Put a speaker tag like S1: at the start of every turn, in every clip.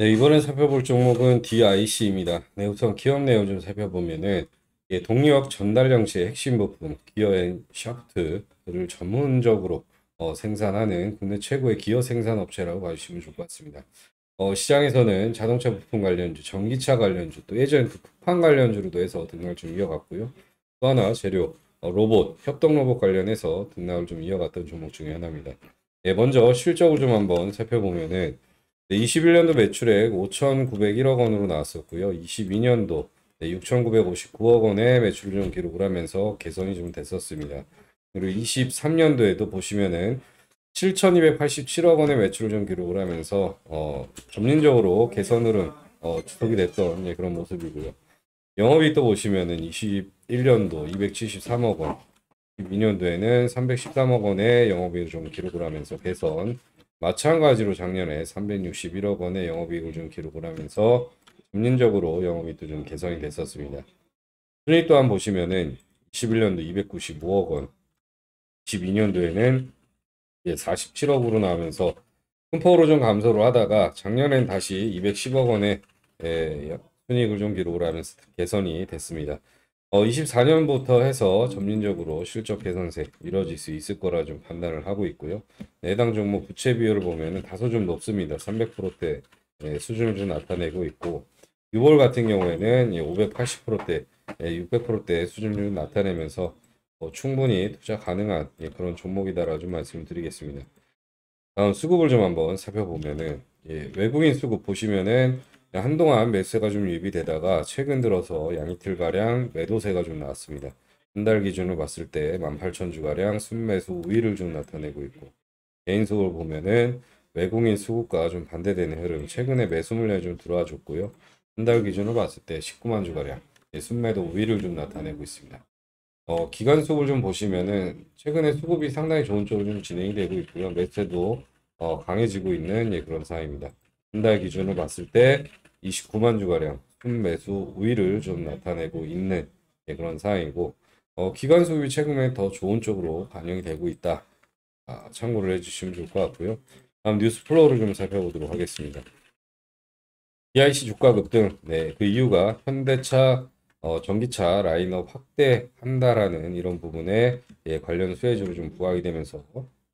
S1: 네, 이번에 살펴볼 종목은 DIC입니다. 네, 우선 기업 내용 좀 살펴보면은 예, 동력 전달 장치의 핵심 부품 기어앤 샤프트를 전문적으로 어, 생산하는 국내 최고의 기어 생산 업체라고 봐주시면 좋을 것 같습니다. 어, 시장에서는 자동차 부품 관련주, 전기차 관련주, 또 예전 그 쿠팡 관련주로도 해서 등락을 좀 이어갔고요. 또 하나 재료, 어, 로봇, 협동 로봇 관련해서 등락을 좀 이어갔던 종목 중에 하나입니다. 예, 먼저 실적을 좀 한번 살펴보면은 21년도 매출액 5,901억 원으로 나왔었고요. 22년도 6,959억 원의 매출을 좀 기록을 하면서 개선이 좀 됐었습니다. 그리고 23년도에도 보시면은 7,287억 원의 매출을 좀 기록을 하면서 어, 점진적으로 개선 흐름 어, 주속이 됐던 예, 그런 모습이고요. 영업이 익또 보시면은 21년도 273억 원, 22년도에는 313억 원의 영업이익을 좀 기록을 하면서 개선 마찬가지로 작년에 361억 원의 영업이익을 좀 기록을 하면서 점진적으로 영업이익도 좀 개선이 됐었습니다. 순익 또한 보시면은 21년도 295억 원, 22년도에는 47억으로 나오면서 큰 폭으로 좀 감소를 하다가 작년엔 다시 210억 원의 순익을 좀 기록을 하면서 개선이 됐습니다. 어, 24년부터 해서 점진적으로 실적 개선세 이뤄질 수 있을 거라 좀 판단을 하고 있고요. 해당 종목 부채 비율을 보면 다소 좀 높습니다. 300%대 예, 수준을 좀 나타내고 있고 6월 같은 경우에는 580%대, 예, 600%대 예, 수준을 나타내면서 어, 충분히 투자 가능한 예, 그런 종목이다라고 좀 말씀드리겠습니다. 다음 수급을 좀 한번 살펴보면은 예, 외국인 수급 보시면은 네, 한동안 매세가 좀 유입되다가 최근 들어서 양이틀가량 매도세가 좀 나왔습니다. 한달 기준으로 봤을 때 18,000주가량 순매수 우위를 좀 나타내고 있고 개인 수으로 보면은 외국인 수급과 좀 반대되는 흐름 최근에 매수 물량이 좀 들어와 줬고요. 한달 기준으로 봤을 때 19만 주가량 순매도 우위를 좀 나타내고 있습니다. 어, 기간 수급을 좀 보시면은 최근에 수급이 상당히 좋은 쪽으로 좀 진행이 되고 있고요. 매세도 어, 강해지고 있는 예, 그런 상황입니다. 한달 기준으로 봤을 때 29만 주가량 순매수 우위를 좀 나타내고 있는 예, 그런 상황이고 어, 기관 소유 최근에 더 좋은 쪽으로 반영이 되고 있다. 아, 참고를 해주시면 좋을 것 같고요. 다음 뉴스 플로우를 좀 살펴보도록 하겠습니다. DIC 주가 급등. 네, 그 이유가 현대차 어, 전기차 라인업 확대한다라는 이런 부분에 예, 관련 수혜주로 좀 부각이 되면서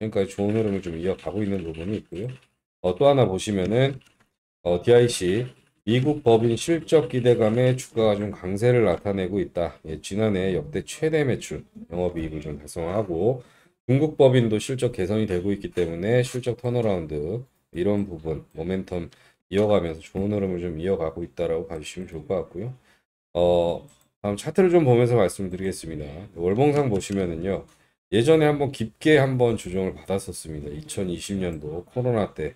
S1: 지금까지 좋은 흐름을 좀 이어가고 있는 부분이 있고요. 어, 또 하나 보시면은 어, DIC 미국 법인 실적 기대감에 주가가 좀 강세를 나타내고 있다. 예, 지난해 역대 최대 매출 영업이익을 좀 달성하고 중국 법인도 실적 개선이 되고 있기 때문에 실적 턴어라운드 이런 부분 모멘텀 이어가면서 좋은 흐름을 좀 이어가고 있다라고 봐주시면 좋을 것 같고요. 어, 다음 차트를 좀 보면서 말씀드리겠습니다. 월봉상 보시면은요. 예전에 한번 깊게 한번 조정을 받았었습니다. 2020년도 코로나 때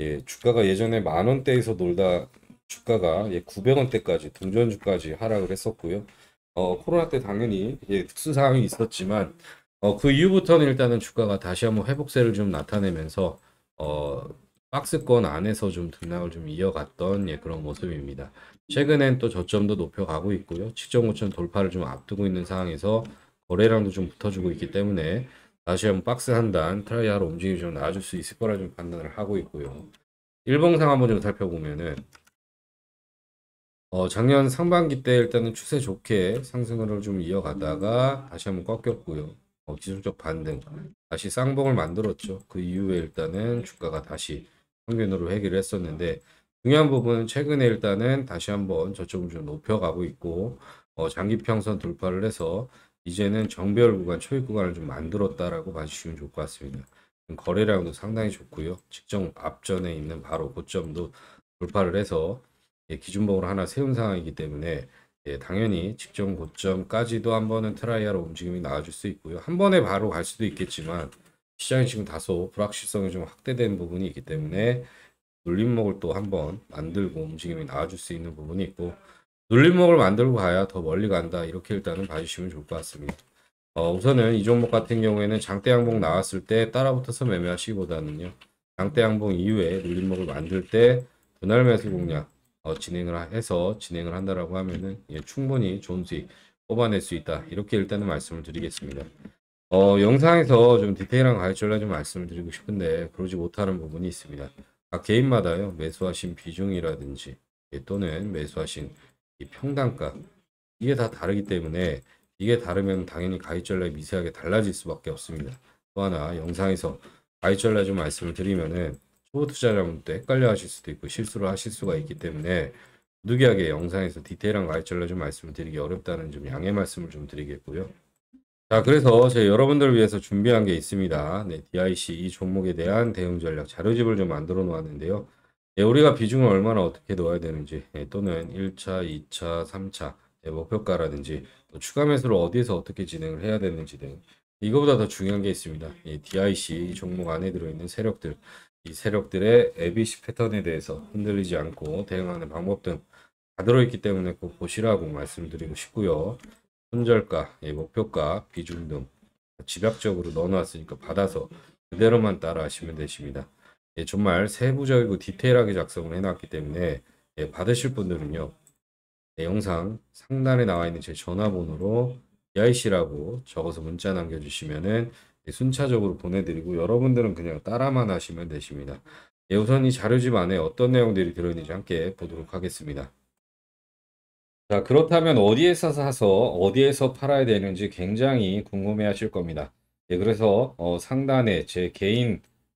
S1: 예, 주가가 예전에 만 원대에서 놀다 주가가 예, 900원대까지 동전주까지 하락을 했었고요. 어, 코로나 때 당연히 예, 특수 상황이 있었지만 어, 그 이후부터는 일단은 주가가 다시 한번 회복세를 좀 나타내면서 어, 박스권 안에서 좀 등락을 좀 이어갔던 예, 그런 모습입니다. 최근엔 또 저점도 높여가고 있고요. 직전 고점 돌파를 좀 앞두고 있는 상황에서 거래량도 좀 붙어주고 있기 때문에 다시 한번 박스 한단 트라이하러 움직임이 좀 나아질 수 있을 거라 좀 판단을 하고 있고요. 일봉상 한번 좀 살펴보면은 어, 작년 상반기 때 일단은 추세 좋게 상승을좀 이어가다가 다시 한번 꺾였고요. 어, 기술적 반등 다시 쌍봉을 만들었죠. 그 이후에 일단은 주가가 다시 평균으로 회귀를 했었는데 중요한 부분은 최근에 일단은 다시 한번 저점을 좀 높여가고 있고 어, 장기평선 돌파를 해서 이제는 정별 구간, 초입 구간을 좀 만들었다라고 봐주시면 좋을 것 같습니다. 거래량도 상당히 좋고요. 직전 앞전에 있는 바로 고점도 돌파를 해서 예, 기준봉을 하나 세운 상황이기 때문에 예, 당연히 직전 고점까지도 한 번은 트라이하러 움직임이 나와줄 수 있고요. 한 번에 바로 갈 수도 있겠지만 시장이 지금 다소 불확실성이 좀 확대된 부분이 있기 때문에 놀림목을 또한번 만들고 움직임이 나와줄 수 있는 부분이 있고 눌림목을 만들고 가야 더 멀리 간다 이렇게 일단은 봐주시면 좋을 것 같습니다 어, 우선은 이 종목 같은 경우에는 장대 양봉 나왔을 때 따라붙어서 매매하시기보다는요 장대 양봉 이후에 눌림목을 만들 때 분할 매수 공략 어, 진행을 해서 진행을 한다라고 하면은 예, 충분히 좋은 수익 뽑아낼 수 있다 이렇게 일단은 말씀을 드리겠습니다 어, 영상에서 좀 디테일한 가이드라좀 말씀을 드리고 싶은데 그러지 못하는 부분이 있습니다 각 개인마다요 매수하신 비중이라든지 예, 또는 매수하신 이 평당가 이게 다 다르기 때문에 이게 다르면 당연히 가입전략이 미세하게 달라질 수밖에 없습니다. 또 하나 영상에서 가입전략 좀 말씀을 드리면은 초보 투자자분도 헷갈려 하실 수도 있고 실수를 하실 수가 있기 때문에 누기하게 영상에서 디테일한 가입전략 좀 말씀을 드리기 어렵다는 좀 양해 말씀을 좀 드리겠고요. 자 그래서 제가 여러분들을 위해서 준비한 게 있습니다. 네, DIC 이 종목에 대한 대응 전략 자료집을 좀 만들어 놓았는데요. 예, 우리가 비중을 얼마나 어떻게 넣어야 되는지 예, 또는 1차, 2차, 3차 예, 목표가라든지 또 추가 매수를 어디에서 어떻게 진행을 해야 되는지 등 이거보다 더 중요한 게 있습니다. 예, DIC 종목 안에 들어있는 세력들 이 세력들의 ABC 패턴에 대해서 흔들리지 않고 대응하는 방법 등 다 들어있기 때문에 꼭 보시라고 말씀드리고 싶고요. 손절가, 예, 목표가, 비중 등 집약적으로 넣어놨으니까 받아서 그대로만 따라 하시면 되십니다. 예, 정말 세부적이고 디테일하게 작성을 해놨기 때문에 예, 받으실 분들은요. 네, 영상 상단에 나와 있는 제 전화번호로 EIC라고 적어서 문자 남겨주시면은 예, 순차적으로 보내드리고 여러분들은 그냥 따라만 하시면 되십니다. 예, 우선 이 자료집 안에 어떤 내용들이 들어있는지 함께 보도록 하겠습니다. 자, 그렇다면 어디에서 사서 어디에서 팔아야 되는지 굉장히 궁금해 하실 겁니다. 예, 그래서 어, 상단에 제 개인